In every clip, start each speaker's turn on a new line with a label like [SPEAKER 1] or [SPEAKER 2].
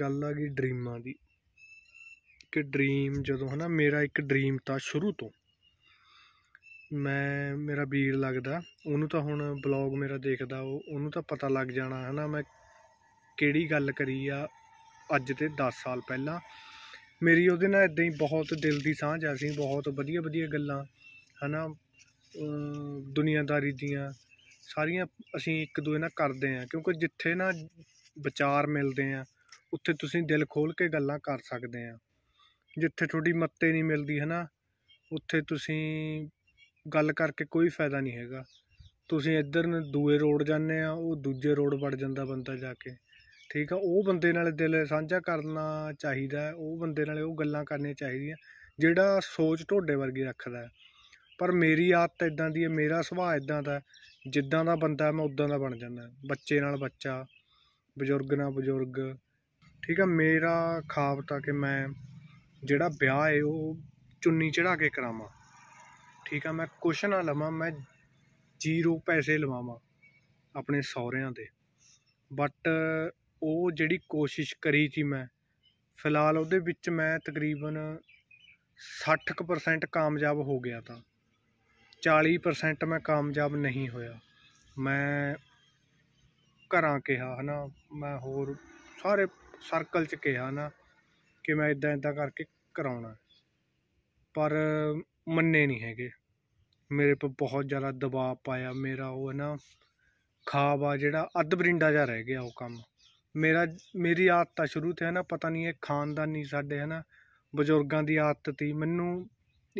[SPEAKER 1] ਗੱਲ ਆ ਗਈ ਡਰੀਮਾਂ ਦੀ ਕਿ ਡਰੀਮ ਜਦੋਂ ਹਨਾ ਮੇਰਾ ਇੱਕ ਡਰੀਮ ਤਾਂ ਸ਼ੁਰੂ ਤੋਂ ਮੈਂ ਮੇਰਾ ਵੀਰ ਲੱਗਦਾ ਉਹਨੂੰ ਤਾਂ ਹੁਣ ਬਲੌਗ ਮੇਰਾ ਦੇਖਦਾ ਉਹ ਉਹਨੂੰ ਤਾਂ ਪਤਾ ਲੱਗ ਜਾਣਾ ਹਨਾ ਮੈਂ ਕਿਹੜੀ ਗੱਲ ਕਰੀ ਆ ਅੱਜ ਤੇ 10 ਸਾਲ ਪਹਿਲਾਂ ਮੇਰੀ ਉਹਦੇ ਨਾਲ ਇਦਾਂ ਹੀ ਬਹੁਤ ਦਿਲ ਦੀ ਸਾਂਝ ਆ ਸੀ ਬਹੁਤ ਵਧੀਆ ਵਧੀਆ ਗੱਲਾਂ ਹਨਾ ਦੁਨੀਆਦਾਰੀ ਦੀਆਂ ਸਾਰੀਆਂ ਅਸੀਂ ਇੱਕ ਦੂਏ ਨਾਲ ਕਰਦੇ ਆ ਕਿਉਂਕਿ ਜਿੱਥੇ ਨਾ ਵਿਚਾਰ ਮਿਲਦੇ ਆ ਉੱਥੇ ਤੁਸੀਂ ਦਿਲ ਖੋਲ ਕੇ ਗੱਲਾਂ ਕਰ ਸਕਦੇ ਆ ਜਿੱਥੇ ਤੁਹਾਡੀ ਮੱਤੇ ਨਹੀਂ ਮਿਲਦੀ ਹੈ ਨਾ ਉੱਥੇ ਤੁਸੀਂ ਗੱਲ ਕਰਕੇ ਕੋਈ ਫਾਇਦਾ ਨਹੀਂ ਹੈਗਾ ਤੁਸੀਂ ਇੱਧਰ ਨੂੰ ਦੂਏ ਰੋਡ ਜਾਂਦੇ ਆ ਉਹ ਦੂਜੇ ਰੋਡ ਵੱਡ ਜਾਂਦਾ ਬੰਦਾ ਜਾ ਕੇ ਠੀਕ ਆ ਉਹ ਬੰਦੇ ਨਾਲ ਦਿਲ ਸਾਂਝਾ ਕਰਨਾ ਚਾਹੀਦਾ ਉਹ ਬੰਦੇ ਨਾਲ ਉਹ ਗੱਲਾਂ ਕਰਨੀਆਂ ਚਾਹੀਦੀਆਂ ਜਿਹੜਾ ਸੋਚ ਢੋਡੇ ਵਰਗੀ ਰੱਖਦਾ ਪਰ ਮੇਰੀ ਆਦਤ ਇਦਾਂ ਦੀ ਹੈ ਮੇਰਾ ਸੁਭਾਅ ਇਦਾਂ ਦਾ ਜਿੱਦਾਂ ਦਾ ਬੰਦਾ ਮੈਂ ਉਦਾਂ ਦਾ ਬਣ ਜਾਂਦਾ ਬੱਚੇ ਨਾਲ ਬੱਚਾ ਬਜ਼ੁਰਗ ਨਾਲ ਬਜ਼ੁਰਗ ਠੀਕ ਆ ਮੇਰਾ ਖਾਬ ਤਾਂ ਕਿ ਮੈਂ ਜਿਹੜਾ ਵਿਆਹ ਏ ਉਹ ਚੁੰਨੀ ਚੜਾ ਕੇ ਕਰਾਵਾਂ ਠੀਕ ਆ ਮੈਂ ਕੁਛ ਨਾ ਲਵਾਂ ਮੈਂ ਜ਼ੀਰੋ ਪੈਸੇ ਲਵਾਵਾਂ ਆਪਣੇ ਸਹੁਰਿਆਂ ਦੇ ਬਟ ਉਹ ਜਿਹੜੀ ਕੋਸ਼ਿਸ਼ ਕਰੀ ਸੀ ਮੈਂ ਫਿਲਹਾਲ ਉਹਦੇ ਵਿੱਚ ਮੈਂ ਤਕਰੀਬਨ 60% ਕਾਮਯਾਬ ਹੋ ਗਿਆ ਤਾਂ 40% ਮੈਂ ਕਾਮਯਾਬ ਨਹੀਂ ਹੋਇਆ ਮੈਂ ਘਰਾਂ ਕਿਹਾ ਹਨਾ ਮੈਂ ਹੋਰ ਸਾਰੇ ਸਰਕਲ 'ਚ ਕਿਹਾ ਨਾ ਕਿ ਮੈਂ ਇਦਾਂ ਇਦਾਂ ਕਰਕੇ ਕਰਾਉਣਾ ਪਰ ਮੰਨੇ ਨਹੀਂ ਹੈਗੇ ਮੇਰੇ 'ਤੇ ਬਹੁਤ ਜ਼ਿਆਦਾ ਦਬਾਅ ਪਾਇਆ ਮੇਰਾ ਉਹ ਨਾ ਖਾਬ ਆ ਜਿਹੜਾ ਅੱਧ ਬਰਿੰਡਾ ਜਾ ਰਹਿ ਗਿਆ ਉਹ ਕੰਮ ਮੇਰਾ ਮੇਰੀ ਆਦਤ ਤਾਂ ਸ਼ੁਰੂ ਤੇ ਹੈ ਨਾ ਪਤਾ ਨਹੀਂ ਇਹ ਖਾਨਦਾਨੀ ਸਾਡੇ ਹੈ ਨਾ ਬਜ਼ੁਰਗਾਂ ਦੀ ਆਦਤ ਤੀ ਮੈਨੂੰ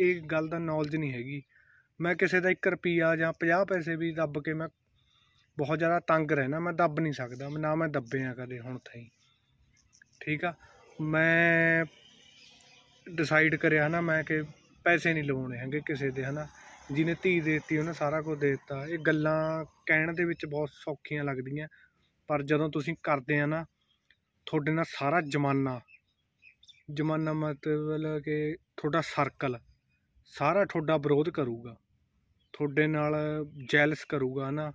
[SPEAKER 1] ਇਹ ਗੱਲ ਦਾ ਨੌਲੇਜ ਨਹੀਂ ਹੈਗੀ ਮੈਂ ਕਿਸੇ ਦਾ 1 ਰੁਪਿਆ ਜਾਂ 50 ਪੈਸੇ ਵੀ ਦੱਬ ਕੇ ਮੈਂ ਬਹੁਤ ਜ਼ਿਆਦਾ ਤੰਗ ਰਹਿਣਾ ਮੈਂ ਦੱਬ ਨਹੀਂ ਸਕਦਾ ਨਾ ਮੈਂ ਦੱਬਿਆ ਕਦੇ ਹੁਣ ਤਾਈਂ ਠੀਕ ਆ ਮੈਂ ਡਿਸਾਈਡ ਕਰਿਆ ਹਨਾ ਮੈਂ ਕਿ ਪੈਸੇ ਨਹੀਂ ਲਵਾਉਣੇ ਹੈਗੇ ਕਿਸੇ ਦੇ ਹਨਾ ਜਿਹਨੇ ਧੀ ਦੇਤੀ ਉਹਨੇ ਸਾਰਾ ਕੁਝ ਦੇ ਦਿੱਤਾ ਇਹ ਗੱਲਾਂ ਕਹਿਣ ਦੇ ਵਿੱਚ ਬਹੁਤ ਸੌਖੀਆਂ ਲੱਗਦੀਆਂ ਪਰ ਜਦੋਂ ਤੁਸੀਂ ਕਰਦੇ ਆ ਨਾ ਤੁਹਾਡੇ ਨਾਲ ਸਾਰਾ ਜਮਾਨਾ ਜਮਾਨਾ ਮਤਲਬ ਕਿ ਤੁਹਾਡਾ ਸਰਕਲ ਸਾਰਾ ਤੁਹਾਡਾ ਵਿਰੋਧ ਕਰੂਗਾ ਤੁਹਾਡੇ ਨਾਲ ਜੈਲਸ ਕਰੂਗਾ ਹਨਾ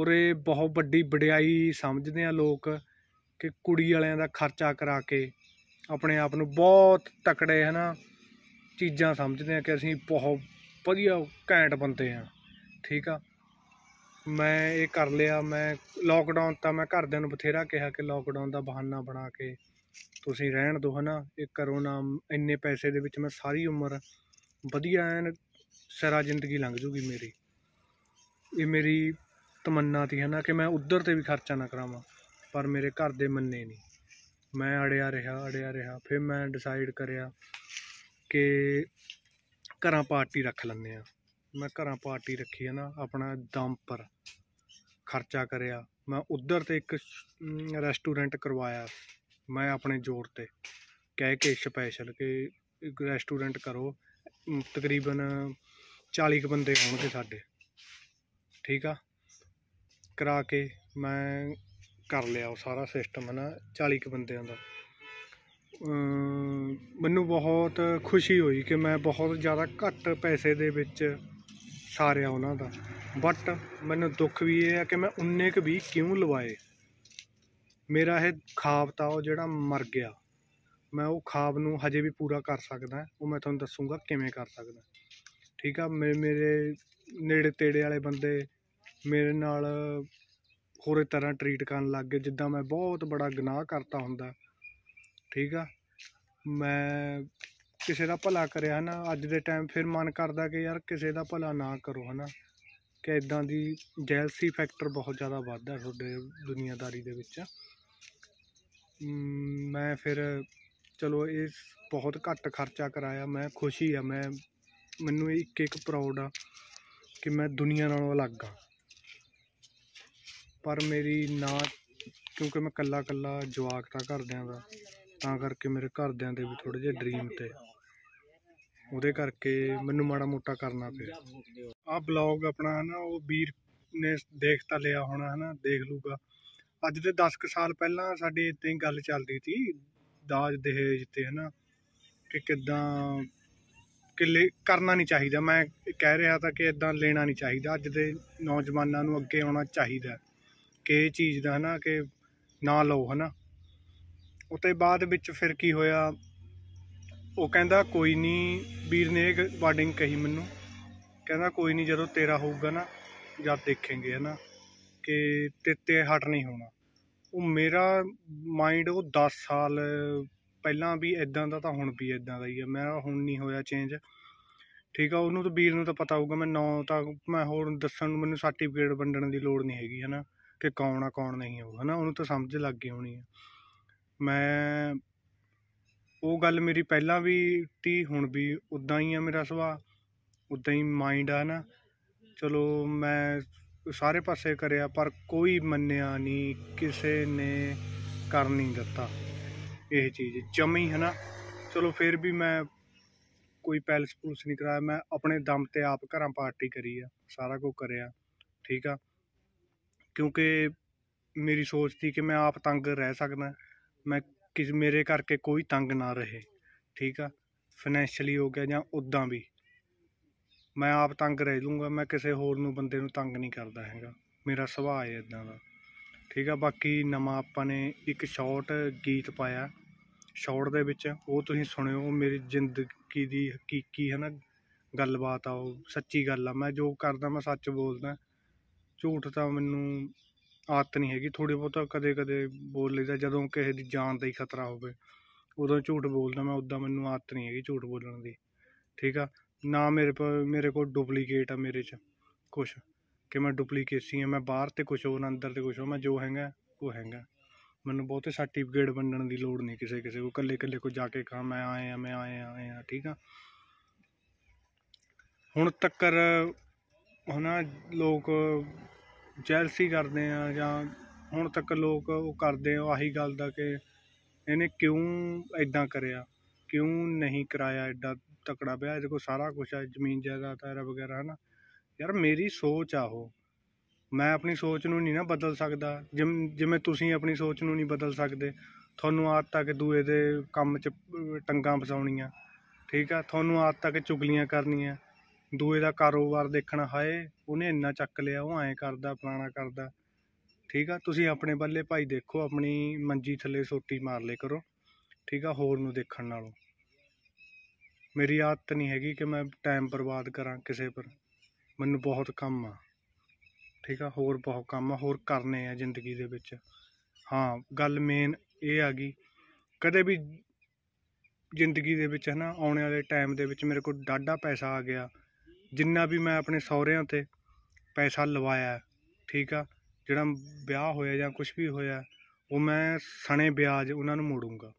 [SPEAKER 1] ਉਰੇ ਬਹੁਤ ਵੱਡੀ ਵਡਿਆਈ ਸਮਝਦੇ ਆ ਲੋਕ ਕਿ ਕੁੜੀ ਵਾਲਿਆਂ ਦਾ ਖਰਚਾ ਕਰਾ ਕੇ ਆਪਣੇ ਆਪ ਨੂੰ ਬਹੁਤ ਤਕੜੇ ਹਨਾ ਚੀਜ਼ਾਂ ਸਮਝਦੇ ਆ ਕਿ ਅਸੀਂ ਬਹੁਤ ਵਧੀਆ ਘੈਂਟ ਬੰਦੇ ਆ ਠੀਕ ਆ ਮੈਂ ਇਹ ਕਰ ਲਿਆ ਮੈਂ ਲੋਕਡਾਊਨ ਤਾਂ ਮੈਂ ਘਰਦਿਆਂ ਨੂੰ ਬਥੇਰਾ ਕਿਹਾ ਕਿ ਲੋਕਡਾਊਨ ਦਾ ਬਹਾਨਾ ਬਣਾ ਕੇ ਤੁਸੀਂ ਰਹਿਣ ਦੋ ਹਨਾ ਇਹ ਕਰੋਨਾ ਇੰਨੇ ਪੈਸੇ ਦੇ ਵਿੱਚ ਮੈਂ ਸਾਰੀ ਉਮਰ ਵਧੀਆ ਐਨ ਸਾਰਾ ਜ਼ਿੰਦਗੀ ਲੰਘ ਜੂਗੀ ਮੇਰੀ ਇਹ ਮੇਰੀ ਤਮੰਨਾ ਸੀ ਹਨਾ ਕਿ ਮੈਂ ਉਧਰ ਤੇ ਵੀ ਖਰਚਾ ਨਾ ਕਰਾਵਾਂ ਪਰ ਮੇਰੇ ਘਰ ਦੇ ਮੰਨੇ ਨਹੀਂ ਮੈਂ ਅੜਿਆ ਰਿਹਾ ਅੜਿਆ ਰਿਹਾ ਫਿਰ ਮੈਂ ਡਿਸਾਈਡ ਕਰਿਆ ਕਿ ਘਰਾਂ ਪਾਰਟੀ ਰੱਖ ਲੰਨੇ ਆ ਮੈਂ ਘਰਾਂ ਪਾਰਟੀ ਰੱਖੀ ਹੈ ਨਾ ਆਪਣਾ ਦਮ ਪਰ ਖਰਚਾ ਕਰਿਆ ਮੈਂ ਉਧਰ ਤੇ ਇੱਕ ਰੈਸਟੋਰੈਂਟ ਕਰਵਾਇਆ ਮੈਂ ਆਪਣੇ ਜ਼ੋਰ ਤੇ ਕਹਿ ਕੇ ਸਪੈਸ਼ਲ ਕਿ ਇੱਕ ਰੈਸਟੋਰੈਂਟ ਕਰੋ ਤਕਰੀਬਨ 40 ਬੰਦੇ ਹੋਣਗੇ ਸਾਡੇ ਠੀਕ ਆ ਕਰਾ ਕੇ ਮੈਂ ਕਰ ਲਿਆ ਉਹ ਸਾਰਾ ਸਿਸਟਮ ਹੈ ਨਾ 40 ਕ ਬੰਦਿਆਂ ਦਾ ਮੈਨੂੰ ਬਹੁਤ ਖੁਸ਼ੀ ਹੋਈ ਕਿ ਮੈਂ ਬਹੁਤ ਜ਼ਿਆਦਾ ਘੱਟ ਪੈਸੇ ਦੇ ਵਿੱਚ ਸਾਰਿਆ ਉਹਨਾਂ ਦਾ ਬਟ ਮੈਨੂੰ ਦੁੱਖ ਵੀ ਇਹ ਹੈ ਕਿ ਮੈਂ ਉਨੇ ਕ ਵੀ ਕਿਉਂ ਲਵਾਏ ਮੇਰਾ ਇਹ ਖਾਬ ਤਾਂ ਉਹ ਜਿਹੜਾ ਮਰ ਗਿਆ ਮੈਂ ਉਹ ਖਾਬ ਨੂੰ ਹਜੇ ਵੀ ਪੂਰਾ ਕਰ ਸਕਦਾ ਉਹ ਮੈਂ ਤੁਹਾਨੂੰ ਦੱਸੂਗਾ ਕਿਵੇਂ ਕਰ ਸਕਦਾ ਠੀਕ ਆ ਮੇਰੇ ਨੇੜੇ ਤੇੜੇ ਵਾਲੇ ਬੰਦੇ ਮੇਰੇ ਨਾਲ ਹੋਰੇ ਤਰ੍ਹਾਂ ਟਰੀਟ ਕਰਨ ਲੱਗ ਗਏ ਜਿੱਦਾਂ ਮੈਂ ਬਹੁਤ ਬੜਾ ਗੁਨਾਹ ਕਰਤਾ ਹੁੰਦਾ ਠੀਕ ਆ ਮੈਂ ਕਿਸੇ ਦਾ ਭਲਾ ਕਰਿਆ ਹਨਾ ਅੱਜ ਦੇ ਟਾਈਮ ਫਿਰ ਮਨ ਕਰਦਾ ਕਿ ਯਾਰ ਕਿਸੇ ਦਾ ਭਲਾ ਨਾ ਕਰੋ ਹਨਾ ਕਿ ਇਦਾਂ ਦੀ ਜੈਲਸੀ ਫੈਕਟਰ ਬਹੁਤ ਜ਼ਿਆਦਾ ਵੱਧਦਾ ਤੁਹਾਡੇ ਦੁਨੀਆਦਾਰੀ ਦੇ ਵਿੱਚ ਮੈਂ ਫਿਰ ਚਲੋ ਇਸ ਬਹੁਤ ਘੱਟ ਖਰਚਾ ਕਰਾਇਆ ਮੈਂ ਖੁਸ਼ੀ ਆ ਮੈਂ ਮੈਨੂੰ ਇੱਕ ਇੱਕ ਪ੍ਰਾਊਡ ਆ ਕਿ ਮੈਂ ਦੁਨੀਆ ਨਾਲੋਂ ਅਲੱਗ ਆ ਪਰ ਮੇਰੀ ਨਾ ਕਿਉਂਕਿ ਮੈਂ ਕੱਲਾ ਕੱਲਾ ਜਵਾਕ ਤਾਂ ਘਰਦਿਆਂ ਦਾ ਤਾਂ ਕਰਕੇ ਮੇਰੇ ਘਰਦਿਆਂ ਦੇ ਵੀ ਥੋੜੇ ਜਿਹਾ ਡ੍ਰੀਮ ਤੇ ਉਹਦੇ ਕਰਕੇ ਮੈਨੂੰ ਮਾੜਾ ਮੋਟਾ ਕਰਨਾ ਪਿਆ ਆ ਬਲੌਗ ਆਪਣਾ ਹੈ ਨਾ ਉਹ ਵੀਰ ਨੇ ਦੇਖ ਤਾਂ ਲਿਆ ਹੋਣਾ ਹੈ ਨਾ ਦੇਖ ਲੂਗਾ ਅੱਜ ਦੇ 10 ਕ ਸਾਲ ਪਹਿਲਾਂ ਸਾਡੀ ਇੱਥੇ ਗੱਲ ਚੱਲਦੀ ਸੀ ਦਾਜ ਦਹੇਜ ਤੇ ਹੈ ਨਾ ਕਿ ਕਿਦਾਂ ਕਿ ਕਰਨਾ ਨਹੀਂ ਚਾਹੀਦਾ ਮੈਂ ਕਹਿ ਰਿਹਾ ਤਾਂ ਕਿ ਇਦਾਂ ਲੈਣਾ ਨਹੀਂ ਚਾਹੀਦਾ ਅੱਜ ਦੇ ਨੌਜਵਾਨਾਂ ਨੂੰ ਅੱਗੇ ਆਉਣਾ ਚਾਹੀਦਾ ਕਿ ਇਹ ਚੀਜ਼ ਦਾ ਹਨਾ ਕਿ ਨਾ ਲਓ ਹਨਾ ਉਤੇ ਬਾਅਦ ਵਿੱਚ ਫਿਰ ਕੀ ਹੋਇਆ ਉਹ ਕਹਿੰਦਾ ਕੋਈ ਨਹੀਂ ਵੀਰ ਨੇ ਇਹ ਵਾਰਡਿੰਗ ਕਹੀ ਮੈਨੂੰ ਕਹਿੰਦਾ ਕੋਈ ਨਹੀਂ ਜਦੋਂ ਤੇਰਾ ਹੋਊਗਾ ਨਾ ਜਦ ਦੇਖेंगे ਹਨਾ ਕਿ ਤੇਤੇ ਹਟ ਨਹੀਂ ਹੋਣਾ ਉਹ ਮੇਰਾ ਮਾਈਂਡ ਉਹ 10 ਸਾਲ ਪਹਿਲਾਂ ਵੀ ਇਦਾਂ ਦਾ ਤਾਂ ਹੁਣ ਵੀ ਇਦਾਂ ਦਾ ਹੀ ਆ ਮੈਂ ਹੁਣ ਨਹੀਂ ਹੋਇਆ ਚੇਂਜ ਠੀਕ ਆ ਉਹਨੂੰ ਤਾਂ ਵੀਰ ਨੂੰ ਤਾਂ ਪਤਾ ਹੋਊਗਾ ਮੈਂ ਨੌ ਤੱਕ ਮੈਂ ਹੋਰ ਦੱਸਣ ਨੂੰ ਮੈਨੂੰ ਸਰਟੀਫਿਕੇਟ ਵੰਡਣ ਦੀ ਲੋੜ ਨਹੀਂ ਹੈਗੀ ਹਨਾ ਕਿ ਕੌਣ ਆ ਕੌਣ ਨਹੀਂ ਉਹ ਹਨਾ ਉਹਨੂੰ ਤਾਂ ਸਮਝ ਲੱਗ ਗਈ ਹੋਣੀ ਹੈ ਮੈਂ ਉਹ ਗੱਲ ਮੇਰੀ ਪਹਿਲਾਂ ਵੀ ਟੀ ਹੁਣ ਵੀ ਉਦਾਂ ਹੀ ਆ ਮੇਰਾ ਸੁਭਾਅ ਉਦਾਂ ਹੀ ਮਾਈਂਡ ਆ ਨਾ ਚਲੋ ਮੈਂ ਸਾਰੇ ਪਾਸੇ ਕਰਿਆ ਪਰ ਕੋਈ ਮੰਨਿਆ ਨਹੀਂ ਕਿਸੇ ਨੇ ਕਰ ਨਹੀਂ ਦਿੱਤਾ ਇਹ ਚੀਜ਼ ਜਮੀ ਹੈ ਨਾ ਚਲੋ ਫਿਰ ਵੀ ਮੈਂ ਕੋਈ ਪੈਲਸ ਪੂਲਸ ਨਹੀਂ ਕਰਾਇਆ ਮੈਂ ਆਪਣੇ ਦਮ ਤੇ ਆਪ ਘਰਾਂ ਪਾਰਟੀ ਕਰੀ ਆ ਸਾਰਾ ਕੁਝ ਕਰਿਆ ਠੀਕ ਆ ਕਿਉਂਕਿ ਮੇਰੀ ਸੋਚ ਸੀ ਕਿ ਮੈਂ ਆਪ ਤੰਗ ਰਹਿ ਸਕਦਾ ਮੈਂ ਕਿਸ ਮੇਰੇ ਕਰਕੇ ਕੋਈ ਤੰਗ ਨਾ ਰਹੇ ਠੀਕ ਆ ਫਾਈਨੈਂਸ਼ਲੀ ਹੋ ਗਿਆ ਜਾਂ ਉਦਾਂ ਵੀ ਮੈਂ ਆਪ ਤੰਗ ਰਹਿ ਲੂੰਗਾ ਮੈਂ ਕਿਸੇ ਹੋਰ ਨੂੰ ਬੰਦੇ ਨੂੰ ਤੰਗ ਨਹੀਂ ਕਰਦਾ ਹੈਗਾ ਮੇਰਾ ਸੁਭਾਅ ਹੈ ਇਦਾਂ ਦਾ ਠੀਕ ਆ ਬਾਕੀ ਨਵਾਂ ਆਪਾਂ ਨੇ ਇੱਕ ਸ਼ਾਰਟ ਗੀਤ ਪਾਇਆ ਸ਼ਾਰਟ ਦੇ ਵਿੱਚ ਉਹ ਤੁਸੀਂ ਸੁਣਿਓ ਮੇਰੀ ਜ਼ਿੰਦਗੀ ਦੀ ਹਕੀਕੀ ਹੈ ਨਾ ਗੱਲਬਾਤ ਆ ਉਹ ਸੱਚੀ ਗੱਲ ਆ ਮੈਂ ਜੋ ਕਰਦਾ ਮੈਂ ਸੱਚ ਬੋਲਦਾ ਝੂਠ ਤਾਂ ਮੈਨੂੰ ਆਦਤ ਨਹੀਂ ਹੈਗੀ ਥੋੜੀ ਬਹੁਤਾ ਕਦੇ ਕਦੇ ਬੋਲ ਲਈਦਾ ਜਦੋਂ ਕਿਸੇ ਦੀ ਜਾਨ ਦਾ ਹੀ ਖਤਰਾ ਹੋਵੇ ਉਦੋਂ ਝੂਠ ਬੋਲਦਾ ਮੈਂ ਉਦਾਂ ਮੈਨੂੰ ਆਦਤ ਨਹੀਂ ਹੈਗੀ ਝੂਠ ਬੋਲਣ ਦੀ ਠੀਕ ਆ ਨਾ ਮੇਰੇ ਕੋਲ ਮੇਰੇ ਕੋਲ ਡੁਪਲੀਕੇਟ ਆ ਮੇਰੇ 'ਚ ਕੁਛ ਕਿ ਮੈਂ ਡੁਪਲੀਕੇਸੀ ਆ ਮੈਂ ਬਾਹਰ ਤੇ ਕੁਛ ਹੋਰ ਅੰਦਰ ਤੇ ਕੁਛ ਹੋਰ ਮੈਂ ਜੋ ਹੈਗਾ ਉਹ ਹੈਗਾ ਮੈਨੂੰ ਬਹੁਤੇ ਸਰਟੀਫਿਕੇਟ ਵੰਡਣ ਦੀ ਲੋੜ ਨਹੀਂ ਕਿਸੇ ਕਿਸੇ ਕੋ ਕੱਲੇ ਕੱਲੇ ਕੋ ਜਾ ਕੇ ਕਹਾਂ ਮੈਂ ਆਏ ਆ ਮੈਂ ਆਏ ਆ ਆਏ ਆ ਠੀਕ ਆ ਹੁਣ ਤੱਕਰ ਹਨਾ ਲੋਕ ਜੈਲਸੀ ਕਰਦੇ ਆ ਜਾਂ ਹੁਣ ਤੱਕ ਲੋਕ ਉਹ ਕਰਦੇ ਆ ਆਹੀ ਗੱਲ ਦਾ ਕਿ ਇਹਨੇ ਕਿਉਂ ਐਦਾਂ ਕਰਿਆ ਕਿਉਂ ਨਹੀਂ ਕਰਾਇਆ ਐਡਾ ਤਕੜਾ ਵਿਆਹ ਇਹਦੇ ਕੋਲ ਸਾਰਾ ਕੁਝ ਹੈ ਜ਼ਮੀਨ ਜਾਇਦਾਦ ਹੈ ਵਗੈਰਾ ਹਨਾ ਨਾ ਯਾਰ ਮੇਰੀ ਸੋਚ ਆ ਉਹ ਮੈਂ ਆਪਣੀ ਸੋਚ ਨੂੰ ਨਹੀਂ ਨਾ ਬਦਲ ਸਕਦਾ ਜਿਵੇਂ ਤੁਸੀਂ ਆਪਣੀ ਸੋਚ ਨੂੰ ਨਹੀਂ ਬਦਲ ਸਕਦੇ ਤੁਹਾਨੂੰ ਆਦਤ ਆ ਕਿ ਦੂਏ ਦੇ ਕੰਮ 'ਚ ਟੰਗਾਂ ਫਸਾਉਣੀਆਂ ਠੀਕ ਆ ਤੁਹਾਨੂੰ ਆਦਤ ਆ ਕਿ ਚੁਗਲੀਆਂ ਕਰਨੀਆਂ ਦੂਏ ਦਾ ਕਾਰੋਬਾਰ ਦੇਖਣਾ ਹਾਏ ਉਹਨੇ ਇੰਨਾ ਚੱਕ ਲਿਆ ਉਹ ਐਂ ਕਰਦਾ ਫਲਾਣਾ ਕਰਦਾ ਠੀਕ ਆ ਤੁਸੀਂ ਆਪਣੇ ਬੱਲੇ ਭਾਈ ਦੇਖੋ ਆਪਣੀ ਮੰਜੀ ਥੱਲੇ ਸੋਟੀ ਮਾਰ ਲੇ ਕਰੋ ਠੀਕ ਆ ਹੋਰ ਨੂੰ ਦੇਖਣ ਨਾਲੋਂ ਮੇਰੀ ਆਦਤ ਨਹੀਂ ਹੈਗੀ ਕਿ ਮੈਂ ਟਾਈਮ ਬਰਬਾਦ ਕਰਾਂ ਕਿਸੇ ਪਰ ਮੈਨੂੰ ਬਹੁਤ ਕੰਮ ਆ ਠੀਕ ਆ ਹੋਰ ਬਹੁਤ ਕੰਮ ਆ ਹੋਰ ਕਰਨੇ ਆ ਜ਼ਿੰਦਗੀ ਦੇ ਵਿੱਚ ਹਾਂ ਗੱਲ ਮੇਨ ਇਹ ਆ ਗਈ ਕਦੇ ਵੀ ਜ਼ਿੰਦਗੀ ਦੇ ਵਿੱਚ ਹਨਾ ਆਉਣ ਵਾਲੇ ਟਾਈਮ ਦੇ ਵਿੱਚ ਮੇਰੇ ਕੋਲ ਡਾਢਾ ਪੈਸਾ ਆ ਗਿਆ ਜਿੰਨਾ ਵੀ ਮੈਂ ਆਪਣੇ ਸਹੁਰਿਆਂ ਤੇ ਪੈਸਾ ਲਵਾਇਆ ਠੀਕ ਆ ਜਿਹੜਾ ਵਿਆਹ ਹੋਇਆ ਜਾਂ ਕੁਝ ਵੀ ਹੋਇਆ ਉਹ ਮੈਂ ਸਣੇ ਵਿਆਜ ਉਹਨਾਂ ਨੂੰ ਮੋੜੂੰਗਾ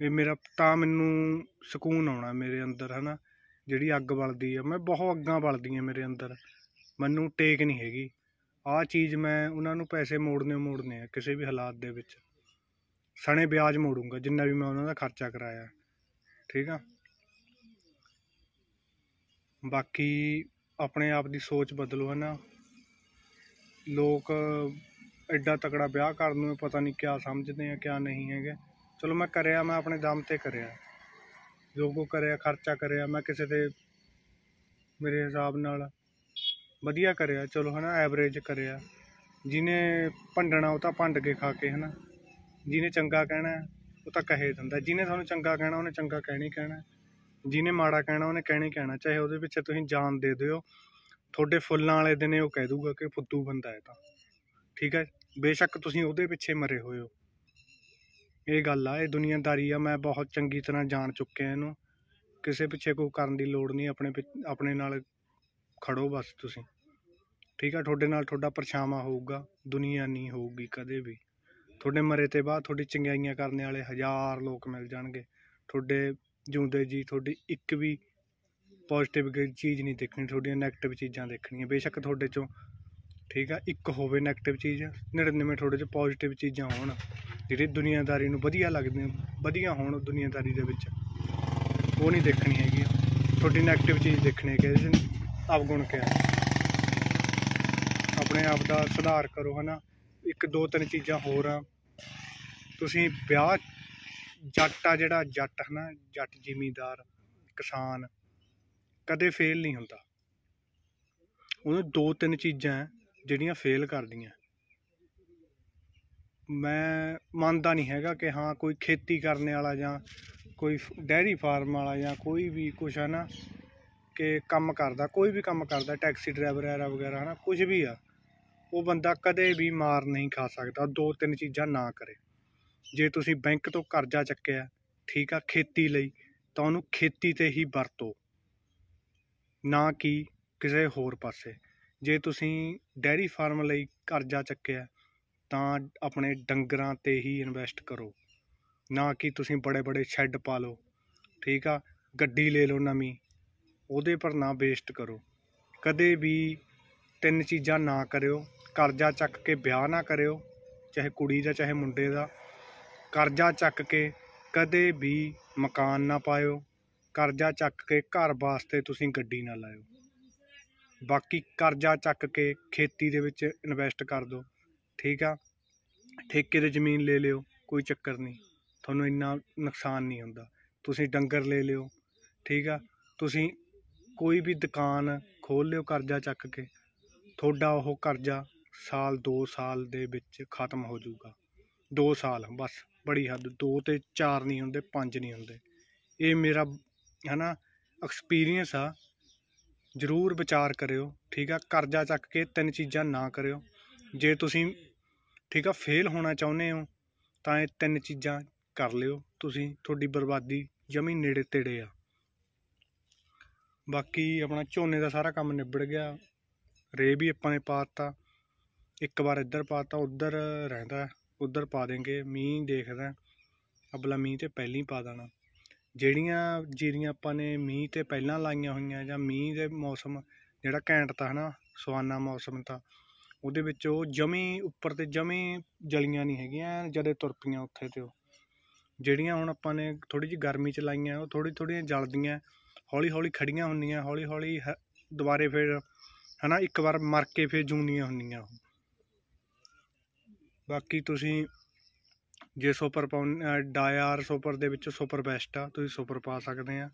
[SPEAKER 1] ਇਹ ਮੇਰਾ ਤਾਂ ਮੈਨੂੰ ਸਕੂਨ ਆਉਣਾ ਮੇਰੇ ਅੰਦਰ ਹਨਾ ਜਿਹੜੀ ਅੱਗ ਬਲਦੀ ਆ ਮੈਂ ਬਹੁਤ ਅੱਗਾਂ ਬਲਦੀਆਂ ਮੇਰੇ ਅੰਦਰ ਮੈਨੂੰ ਟੇਕ ਨਹੀਂ ਹੈਗੀ ਆਹ ਚੀਜ਼ ਮੈਂ ਉਹਨਾਂ ਨੂੰ ਪੈਸੇ ਮੋੜਨੇ ਮੋੜਨੇ ਆ ਕਿਸੇ ਵੀ ਹਾਲਾਤ ਦੇ ਵਿੱਚ ਸਣੇ ਵਿਆਜ ਮੋੜੂੰਗਾ ਜਿੰਨਾ ਵੀ ਮੈਂ ਉਹਨਾਂ ਦਾ ਖਰਚਾ ਕਰਾਇਆ ਠੀਕ ਆ ਬਾਕੀ ਆਪਣੇ ਆਪ ਦੀ ਸੋਚ ਬਦਲੋ ਹੈ ਨਾ ਲੋਕ ਐਡਾ ਤਕੜਾ ਵਿਆਹ ਕਰਨ ਨੂੰ ਪਤਾ ਨਹੀਂ ਕਿਆ ਸਮਝਦੇ ਆ ਕਿਆ ਨਹੀਂ ਹੈਗੇ ਚਲੋ ਮੈਂ ਕਰਿਆ ਮੈਂ ਆਪਣੇ ਦਮ ਤੇ ਕਰਿਆ ਲੋਕੋ ਕਰਿਆ ਖਰਚਾ ਕਰਿਆ ਮੈਂ ਕਿਸੇ ਦੇ ਮੇਰੇ ਹਿਸਾਬ ਨਾਲ ਵਧੀਆ ਕਰਿਆ ਚਲੋ ਹਨਾ ਐਵਰੇਜ ਕਰਿਆ ਜਿਨੇ ਭੰਡਣਾ ਉਹ ਤਾਂ ਭੰਡ ਕੇ ਖਾ ਕੇ ਹਨਾ ਜਿਨੇ ਚੰਗਾ ਕਹਿਣਾ ਉਹ ਤਾਂ ਕਹੇ ਦਿੰਦਾ ਜਿਨੇ ਤੁਹਾਨੂੰ ਚੰਗਾ ਕਹਿਣਾ ਉਹਨੇ ਚੰਗਾ ਕਹਿਣੀ ਕਹਿਣਾ ਜਿਹਨੇ ਮਾੜਾ ਕਹਿਣਾ ਉਹਨੇ ਕਹਿਣੇ ਕਹਿਣਾ ਚਾਹੇ ਉਹਦੇ ਪਿੱਛੇ ਤੁਸੀਂ ਜਾਨ ਦੇ ਦਿਓ ਤੁਹਾਡੇ ਫੁੱਲਾਂ ਵਾਲੇ ਦਿਨੇ ਉਹ ਕਹਿ ਦੂਗਾ ਕਿ ਫੁੱਤੂ ਬੰਦਾ ਹੈ ਤਾਂ ਠੀਕ ਹੈ ਬੇਸ਼ੱਕ ਤੁਸੀਂ ਉਹਦੇ ਪਿੱਛੇ ਮਰੇ ਹੋਏ ਹੋ ਇਹ ਗੱਲ ਆ ਇਹ ਦੁਨੀਆਦਾਰੀ ਆ ਮੈਂ ਬਹੁਤ ਚੰਗੀ ਤਰ੍ਹਾਂ ਜਾਣ ਚੁੱਕਿਆ ਇਹਨੂੰ ਕਿਸੇ ਪਿੱਛੇ ਕੋਈ ਕਰਨ ਦੀ ਲੋੜ ਨਹੀਂ ਆਪਣੇ ਆਪਣੇ ਨਾਲ ਖੜੋ ਬਸ ਤੁਸੀਂ ਠੀਕ ਆ ਤੁਹਾਡੇ ਨਾਲ ਤੁਹਾਡਾ ਪਰਛਾਵਾਂ ਹੋਊਗਾ ਦੁਨੀਆ ਨਹੀਂ ਹੋਊਗੀ ਕਦੇ ਵੀ ਤੁਹਾਡੇ ਮਰੇ ਤੇ ਬਾਅਦ ਤੁਹਾਡੀ ਚੰਗਿਆਈਆਂ ਕਰਨ ਵਾਲੇ ਹਜ਼ਾਰ ਲੋਕ ਮਿਲ ਜਾਣਗੇ ਤੁਹਾਡੇ ਜਿਉਂਦੇ ਜੀ ਤੁਹਾਡੀ ਇੱਕ ਵੀ ਪੋਜ਼ਿਟਿਵ ਚੀਜ਼ ਨਹੀਂ ਦੇਖਣੀ ਤੁਹਾਡੀਆਂ 네ਗੇਟਿਵ ਚੀਜ਼ਾਂ ਦੇਖਣੀਆਂ ਬੇਸ਼ੱਕ ਤੁਹਾਡੇ ਚੋਂ ਠੀਕ ਆ ਇੱਕ ਹੋਵੇ 네ਗੇਟਿਵ ਚੀਜ਼ 99 ਤੁਹਾਡੇ ਚ ਪੋਜ਼ਿਟਿਵ ਚੀਜ਼ਾਂ ਹੋਣ ਜਿਹੜੇ ਦੁਨੀਆਦਾਰੀ ਨੂੰ ਵਧੀਆ ਲੱਗਦੀਆਂ ਵਧੀਆ ਹੋਣ ਦੁਨੀਆਦਾਰੀ ਦੇ ਵਿੱਚ ਉਹ ਨਹੀਂ ਦੇਖਣੀ ਹੈਗੀ ਤੁਹਾਡੀ 네ਗੇਟਿਵ ਚੀਜ਼ ਦੇਖਣੀ ਹੈ ਕਿ ਗੁਣ ਕੇ ਆਪਣੇ ਆਪ ਦਾ ਸੁਧਾਰ ਕਰੋ ਹਨਾ ਇੱਕ ਦੋ ਤਿੰਨ ਚੀਜ਼ਾਂ ਹੋਰ ਆ ਤੁਸੀਂ ਵਿਆਹ ਜੱਟ ਆ ਜਿਹੜਾ ਜੱਟ ਹਨਾ ਜੱਟ ਜ਼ਿਮੀਂਦਾਰ ਕਿਸਾਨ ਕਦੇ ਫੇਲ ਨਹੀਂ ਹੁੰਦਾ ਉਹਨੂੰ ਦੋ ਤਿੰਨ ਚੀਜ਼ਾਂ ਜਿਹੜੀਆਂ ਫੇਲ ਕਰਦੀਆਂ ਮੈਂ ਮੰਨਦਾ ਨਹੀਂ ਹੈਗਾ ਕਿ ਹਾਂ ਕੋਈ ਖੇਤੀ ਕਰਨ ਵਾਲਾ ਜਾਂ ਕੋਈ ਡੈਰੀ ਫਾਰਮ ਵਾਲਾ ਜਾਂ ਕੋਈ ਵੀ ਕੁਛ ਹੈ ਨਾ ਕਿ ਕੰਮ ਕਰਦਾ ਕੋਈ ਵੀ ਕੰਮ ਕਰਦਾ ਟੈਕਸੀ ਡਰਾਈਵਰ ਐਰਾ ਵਗੈਰਾ ਹੈ ਨਾ ਕੁਝ ਵੀ ਆ ਉਹ ਬੰਦਾ ਕਦੇ ਵੀ ਮਾਰ ਨਹੀਂ ਖਾ ਸਕਦਾ ਦੋ ਤਿੰਨ ਚੀਜ਼ਾਂ ਨਾ ਕਰੇ ਜੇ ਤੁਸੀਂ ਬੈਂਕ ਤੋਂ ਕਰਜ਼ਾ ਚੱਕਿਆ ਠੀਕ ਆ ਖੇਤੀ ਲਈ ਤਾਂ ਉਹਨੂੰ ਖੇਤੀ ਤੇ ਹੀ ਵਰਤੋ ਨਾ ਕਿ ਕਿਸੇ ਹੋਰ ਪਾਸੇ ਜੇ ਤੁਸੀਂ ਡੈਰੀ ਫਾਰਮ ਲਈ ਕਰਜ਼ਾ ਚੱਕਿਆ ਤਾਂ ਆਪਣੇ ਡੰਗਰਾਂ ਤੇ ਹੀ ਇਨਵੈਸਟ ਕਰੋ ਨਾ ਕਿ ਤੁਸੀਂ ਬੜੇ ਬੜੇ ਸ਼ੈੱਡ ਪਾ ਲਓ ਠੀਕ ਆ ਗੱਡੀ ਲੈ ਲਓ ਨਵੀਂ ਉਹਦੇ ਪਰ ਨਾ ਵੇਸਟ ਕਰੋ ਕਦੇ ਵੀ ਤਿੰਨ ਚੀਜ਼ਾਂ ਨਾ ਕਰਿਓ ਕਰਜ਼ਾ ਚੱਕ ਕੇ ਵਿਆਹ ਨਾ ਕਰਿਓ ਚਾਹੇ ਕੁੜੀ ਦਾ ਚਾਹੇ ਮੁੰਡੇ ਦਾ ਕਰਜ਼ਾ ਚੱਕ ਕੇ ਕਦੇ ਵੀ ਮਕਾਨ ਨਾ ਪਾਇਓ ਕਰਜ਼ਾ ਚੱਕ ਕੇ ਘਰ ਵਾਸਤੇ ਤੁਸੀਂ ਗੱਡੀ ਨਾ ਲਾਇਓ ਬਾਕੀ ਕਰਜ਼ਾ ਚੱਕ ਕੇ ਖੇਤੀ ਦੇ ਵਿੱਚ ਇਨਵੈਸਟ ਕਰ ਦਿਓ ਠੀਕ ਆ ਠੇਕੇ ਤੇ ਜ਼ਮੀਨ ਲੈ ਲਿਓ ਕੋਈ ਚੱਕਰ ਨਹੀਂ ਤੁਹਾਨੂੰ ਇੰਨਾ ਨੁਕਸਾਨ ਨਹੀਂ ਹੁੰਦਾ ਤੁਸੀਂ ਡੰਗਰ ਲੈ ਲਿਓ ਠੀਕ ਆ ਤੁਸੀਂ ਕੋਈ ਵੀ ਦੁਕਾਨ ਖੋਲ ਲਿਓ ਕਰਜ਼ਾ ਚੱਕ ਕੇ ਤੁਹਾਡਾ ਉਹ ਕਰਜ਼ਾ ਸਾਲ 2 ਸਾਲ ਦੇ ਵਿੱਚ ਖਤਮ ਹੋ ਜਾਊਗਾ 2 ਸਾਲ ਬਸ ਬੜੀ ਹੱਦ ਦੋ ਤੇ ਚਾਰ ਨਹੀਂ ਹੁੰਦੇ ਪੰਜ ਨਹੀਂ ਹੁੰਦੇ ਇਹ ਮੇਰਾ ਹਨਾ ਐਕਸਪੀਰੀਅੰਸ ਆ ਜ਼ਰੂਰ ਵਿਚਾਰ ਕਰਿਓ ਠੀਕ ਆ ਕਰਜ਼ਾ ਚੱਕ ਕੇ ਤਿੰਨ ਚੀਜ਼ਾਂ ਨਾ ਕਰਿਓ ਜੇ ਤੁਸੀਂ ਠੀਕ ਆ ਫੇਲ ਹੋਣਾ ਚਾਹੁੰਦੇ ਹੋ ਤਾਂ ਇਹ ਤਿੰਨ ਚੀਜ਼ਾਂ ਕਰ ਲਿਓ ਤੁਸੀਂ ਤੁਹਾਡੀ ਬਰਬਾਦੀ ਜਮੀ ਨੇੜੇ ਤੇੜੇ ਆ ਬਾਕੀ ਆਪਣਾ ਝੋਨੇ ਦਾ ਸਾਰਾ ਕੰਮ ਨਿਬੜ ਗਿਆ ਰੇ ਵੀ ਆਪਾਂ ਨੇ ਪਾਤਾ ਇੱਕ ਵਾਰ ਇੱਧਰ ਪਾਤਾ ਉੱਧਰ ਰਹਿੰਦਾ ਉੱਧਰ ਪਾ देंगे ਮੀਂਹ ਦੇਖਦਾ रहे ਅਬਲਾ ਮੀਂਹ ਤੇ ਪਹਿਲਾਂ ਹੀ ਪਾ ਦੇਣਾ ਜਿਹੜੀਆਂ ਜੀਰੀਆਂ ਆਪਾਂ ਨੇ ਮੀਂਹ ਤੇ ਪਹਿਲਾਂ ਲਾਈਆਂ ਹੋਈਆਂ ਜਾਂ ਮੀਂਹ ਦੇ ਮੌਸਮ ਜਿਹੜਾ ਘੈਂਟ ਤਾ ਹਨਾ ਸਵਾਨਾ ਮੌਸਮ ਤਾਂ ਉਹਦੇ ਵਿੱਚ ਉਹ ਜਮੀ ਉੱਪਰ ਤੇ ਜਮੀ ਜਲੀਆਂ ਨਹੀਂ ਹੈਗੀਆਂ ਜਦੇ ਤੁਰਪੀਆਂ ਉੱਥੇ ਤੇ ਉਹ ਜਿਹੜੀਆਂ ਹੁਣ ਆਪਾਂ ਨੇ ਥੋੜੀ ਜਿਹੀ ਗਰਮੀ ਚ ਲਾਈਆਂ ਉਹ ਥੋੜੀ ਥੋੜੀਆਂ ਜਲਦੀਆਂ ਹੌਲੀ ਹੌਲੀ ਖੜੀਆਂ ਹੁੰਦੀਆਂ ਹੌਲੀ ਹੌਲੀ ਦੁਬਾਰੇ ਫਿਰ ਹਨਾ ਇੱਕ ਵਾਰ ਮਰ ਕੇ ਫਿਰ ਜੂਨੀਆਂ ਹੁੰਦੀਆਂ ਉਹ ਬਾਕੀ ਤੁਸੀਂ ਜੇ ਸੁਪਰ ਡਾਇਰ ਸੁਪਰ ਦੇ ਵਿੱਚ ਸੁਪਰ ਬੈਸਟ ਆ ਤੁਸੀਂ ਸੁਪਰ ਪਾ ਸਕਦੇ ਆ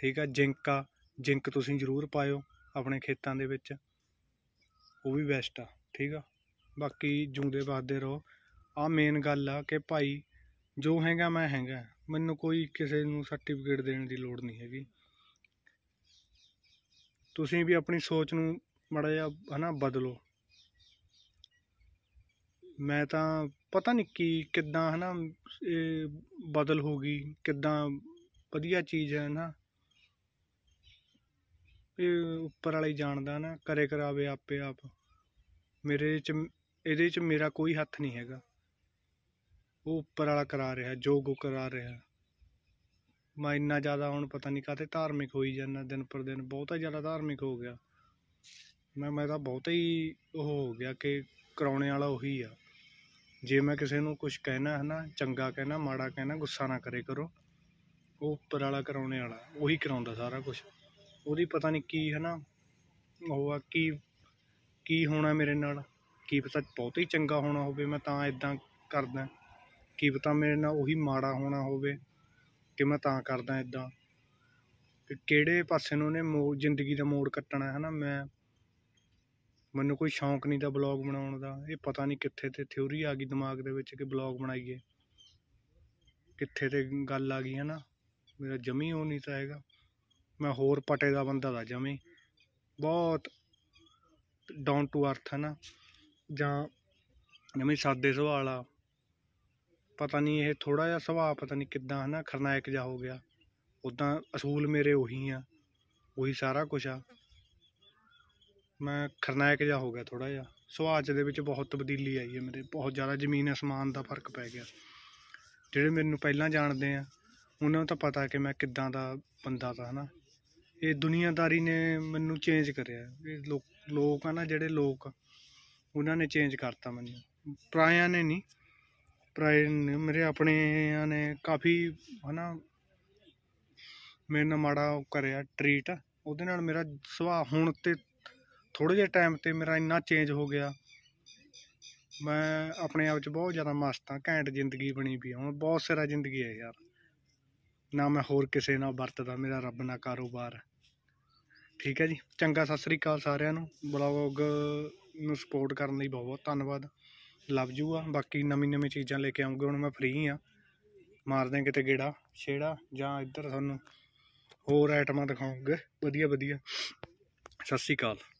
[SPEAKER 1] ਠੀਕ ਆ ਜਿੰਕ ਆ ਜਿੰਕ ਤੁਸੀਂ ਜ਼ਰੂਰ ਪਾਇਓ ਆਪਣੇ ਖੇਤਾਂ ਦੇ ਵਿੱਚ ਉਹ ਵੀ ਬੈਸਟ ਆ ਠੀਕ ਆ ਬਾਕੀ ਜੂੰਦੇ ਬਾਦੇ ਰਹੋ ਆ ਮੇਨ ਗੱਲ ਆ ਕਿ ਭਾਈ ਜੋ ਹੈਗਾ ਮੈਂ ਹੈਗਾ ਮੈਨੂੰ ਕੋਈ ਕਿਸੇ ਨੂੰ ਸਰਟੀਫਿਕੇਟ ਦੇਣ ਦੀ ਲੋੜ ਨਹੀਂ ਹੈਗੀ ਤੁਸੀਂ ਵੀ ਆਪਣੀ ਸੋਚ ਨੂੰ ਮੜਾ ਜਾ ਹਨਾ ਬਦਲੋ ਮੈਂ ਤਾਂ ਪਤਾ ਨਹੀਂ ਕੀ ਕਿੱਦਾਂ ਹੈ ਨਾ ਇਹ ਬਦਲ ਹੋ ਗਈ ਕਿੱਦਾਂ ਵਧੀਆ ਚੀਜ਼ ਹੈ ਨਾ ਇਹ ਉੱਪਰ ਵਾਲਾ ਹੀ ਜਾਣਦਾ ਨਾ ਕਰੇ ਕਰਾਵੇ ਆਪੇ ਆਪ ਮੇਰੇ ਚ ਇਹਦੇ ਚ ਮੇਰਾ ਕੋਈ ਹੱਥ ਨਹੀਂ ਹੈਗਾ ਉਹ ਉੱਪਰ ਵਾਲਾ ਕਰਾ ਰਿਹਾ ਜੋ ਕੋ ਕਰਾ ਰਿਹਾ ਮੈਂ ਇੰਨਾ ਜ਼ਿਆਦਾ ਹੁਣ ਪਤਾ ਨਹੀਂ ਕਾਤੇ ਧਾਰਮਿਕ ਹੋਈ ਜਾਂਦਾ ਦਿਨ ਪਰ ਦਿਨ ਬਹੁਤਾ ਜ਼ਿਆਦਾ ਧਾਰਮਿਕ ਹੋ ਗਿਆ ਮੈਂ ਮੈਂ ਤਾਂ ਬਹੁਤ ਹੀ ਉਹ ਹੋ ਗਿਆ ਕਿ ਕਰਾਉਣੇ ਵਾਲਾ ਉਹੀ ਆ ਜੇ ਮੈਂ ਕਿਸੇ ਨੂੰ ਕੁਝ ਕਹਿਣਾ ਹੈ ਨਾ ਚੰਗਾ ਕਹਿਣਾ ਮਾੜਾ ਕਹਿਣਾ ਗੁੱਸਾ ਨਾ ਕਰੇ ਕਰੋ ਉਹ ਉੱਪਰ ਵਾਲਾ ਕਰਾਉਣੇ ਵਾਲਾ ਉਹੀ ਕਰਾਉਂਦਾ ਸਾਰਾ ਕੁਝ ਉਹਦੀ ਪਤਾ ਨਹੀਂ ਕੀ ਹੈ ਨਾ ਉਹ ਆ ਕੀ ਕੀ ਹੋਣਾ ਮੇਰੇ ਨਾਲ ਕੀ ਪਤਾ ਬਹੁਤ ਹੀ ਚੰਗਾ ਹੋਣਾ ਹੋਵੇ ਮੈਂ ਤਾਂ ਇਦਾਂ ਕਰਦਾ ਕੀ ਪਤਾ ਮੇਰੇ ਨਾਲ ਉਹੀ ਮਾੜਾ ਹੋਣਾ ਹੋਵੇ ਕਿ ਮੈਂ ਤਾਂ ਕਰਦਾ ਇਦਾਂ ਕਿ ਕਿਹੜੇ ਪਾਸੇ ਨੂੰ ਉਹਨੇ ਜ਼ਿੰਦਗੀ ਦਾ ਮੋੜ ਕੱਟਣਾ ਹੈ ਨਾ ਮੈਂ ਮੈਨੂੰ ਕੋਈ ਸ਼ੌਂਕ ਨਹੀਂ ਦਾ ਬਲੌਗ ਬਣਾਉਣ ਦਾ ਇਹ ਪਤਾ ਨਹੀਂ ਕਿੱਥੇ ਤੇ ਥਿਉਰੀ ਆ ਗਈ ਦਿਮਾਗ ਦੇ ਵਿੱਚ ਕਿ ਬਲੌਗ ਬਣਾਈਏ ਕਿੱਥੇ ਤੇ ਗੱਲ ਆ ਗਈ ਹੈ ਨਾ ਮੇਰਾ ਜਮੀ ਉਹ ਨਹੀਂ ਤਾਂ ਹੈਗਾ ਮੈਂ ਹੋਰ ਪਟੇ ਦਾ ਬੰਦਾ ਦਾ ਜਮੀ ਬਹੁਤ ਡਾਊਨ ਟੂ ਅਰਥ ਹੈ ਨਾ ਜਾਂ ਜਮੀ ਸਾਦੇ ਸੁਭਾਅ ਆ ਪਤਾ ਨਹੀਂ ਇਹ ਥੋੜਾ ਜਿਹਾ ਸੁਭਾਅ ਪਤਾ ਨਹੀਂ ਕਿੱਦਾਂ ਹੈ ਨਾ ਖਰਨਾਇਕ ਜਾ ਹੋ ਗਿਆ ਉਦਾਂ ਅਸੂਲ ਮੇਰੇ ਉਹੀ ਆ ਉਹੀ ਸਾਰਾ ਕੁਝ ਆ ਮੈਂ ਖਰਨਾਇਕ ਜਿਹਾ ਹੋ ਗਿਆ ਥੋੜਾ ਜਿਹਾ ਸੁਭਾਅ ਦੇ ਵਿੱਚ ਬਹੁਤ ਤਬਦੀਲੀ ਆਈ ਹੈ ਮੇਰੇ ਬਹੁਤ ਜ਼ਿਆਦਾ ਜ਼ਮੀਨ ਅਸਮਾਨ ਦਾ ਫਰਕ ਪੈ ਗਿਆ ਜਿਹੜੇ ਮੈਨੂੰ ਪਹਿਲਾਂ ਜਾਣਦੇ ਆ ਉਹਨਾਂ ਨੂੰ ਤਾਂ ਪਤਾ ਕਿ ਮੈਂ ਕਿੱਦਾਂ ਦਾ ਬੰਦਾ ਤਾਂ ਹਨਾ ਇਹ ਦੁਨੀਆਦਾਰੀ ਨੇ ਮੈਨੂੰ ਚੇਂਜ ਕਰਿਆ ਇਹ ਲੋਕ ਲੋਕ ਆ ਨਾ ਜਿਹੜੇ ਲੋਕ ਉਹਨਾਂ ਨੇ ਚੇਂਜ ਕਰਤਾ ਮੈਨੂੰ ਪਰਾਇਆਂ ਨੇ ਨਹੀਂ ਨੇ ਮੇਰੇ ਆਪਣਿਆਂ ਨੇ ਕਾਫੀ ਹਨਾ ਮੇਰੇ ਨਾਲ ਮਾੜਾ ਕਰਿਆ ਟ੍ਰੀਟ ਉਹਦੇ ਨਾਲ ਮੇਰਾ ਸੁਭਾਅ ਹੁਣ ਤੇ ਥੋੜੇ ਜਿਹੇ ਟਾਈਮ ਤੇ ਮੇਰਾ ਇੰਨਾ ਚੇਂਜ ਹੋ ਗਿਆ ਮੈਂ ਆਪਣੇ ਆਪ 'ਚ ਬਹੁਤ ਜ਼ਿਆਦਾ ਮਸਤ ਆ ਘੈਂਟ ਜ਼ਿੰਦਗੀ ਬਣੀ ਪਈ ਹੁਣ ਬਹੁਤ ਸਾਰਾ ਜ਼ਿੰਦਗੀ ਹੈ ਯਾਰ ਨਾ ਮੈਂ ਹੋਰ ਕਿਸੇ ਨਾਲ ਵਰਤਦਾ ਮੇਰਾ ਰੱਬ ਨਾਲ ਕਾਰੋਬਾਰ ਠੀਕ ਹੈ ਜੀ ਚੰਗਾ ਸਤਿ ਸ੍ਰੀ ਅਕਾਲ ਸਾਰਿਆਂ ਨੂੰ ਬਲੌਗ ਨੂੰ ਸਪੋਰਟ ਕਰਨ ਲਈ ਬਹੁਤ ਬਹੁਤ ਧੰਨਵਾਦ ਲਵ ਯੂ ਆ ਬਾਕੀ ਨਵੀਂ ਨਵੀਂ ਚੀਜ਼ਾਂ ਲੈ ਕੇ ਆਉਂਗਾ ਹੁਣ ਮੈਂ ਫ੍ਰੀ ਆ ਮਾਰਦੇ ਕਿਤੇ ਗੇੜਾ ਛੇੜਾ ਜਾਂ ਇੱਧਰ ਤੁਹਾਨੂੰ ਹੋਰ ਆਈਟਮਾਂ ਦਿਖਾਉਂਗੇ ਵਧੀਆ ਵਧੀਆ ਸਤਿ ਸ਼੍ਰੀ ਅਕਾਲ